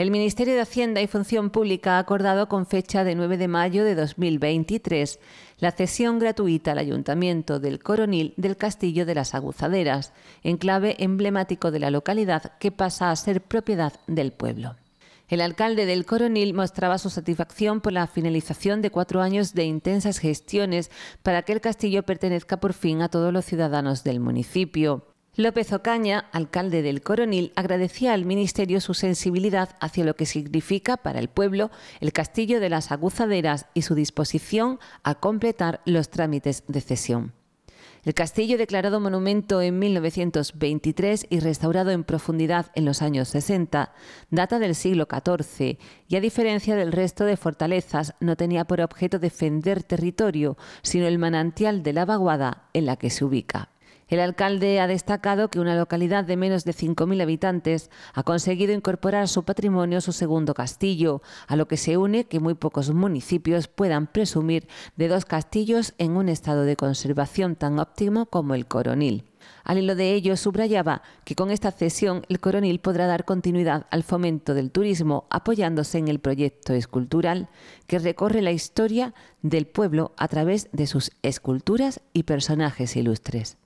El Ministerio de Hacienda y Función Pública ha acordado con fecha de 9 de mayo de 2023 la cesión gratuita al Ayuntamiento del Coronil del Castillo de las Aguzaderas, enclave emblemático de la localidad que pasa a ser propiedad del pueblo. El alcalde del Coronil mostraba su satisfacción por la finalización de cuatro años de intensas gestiones para que el castillo pertenezca por fin a todos los ciudadanos del municipio. López Ocaña, alcalde del Coronil, agradecía al Ministerio su sensibilidad hacia lo que significa para el pueblo el Castillo de las Aguzaderas y su disposición a completar los trámites de cesión. El castillo, declarado monumento en 1923 y restaurado en profundidad en los años 60, data del siglo XIV y, a diferencia del resto de fortalezas, no tenía por objeto defender territorio, sino el manantial de la vaguada en la que se ubica. El alcalde ha destacado que una localidad de menos de 5.000 habitantes ha conseguido incorporar a su patrimonio su segundo castillo, a lo que se une que muy pocos municipios puedan presumir de dos castillos en un estado de conservación tan óptimo como el Coronil. Al hilo de ello, subrayaba que con esta cesión el coronil podrá dar continuidad al fomento del turismo apoyándose en el proyecto escultural que recorre la historia del pueblo a través de sus esculturas y personajes ilustres.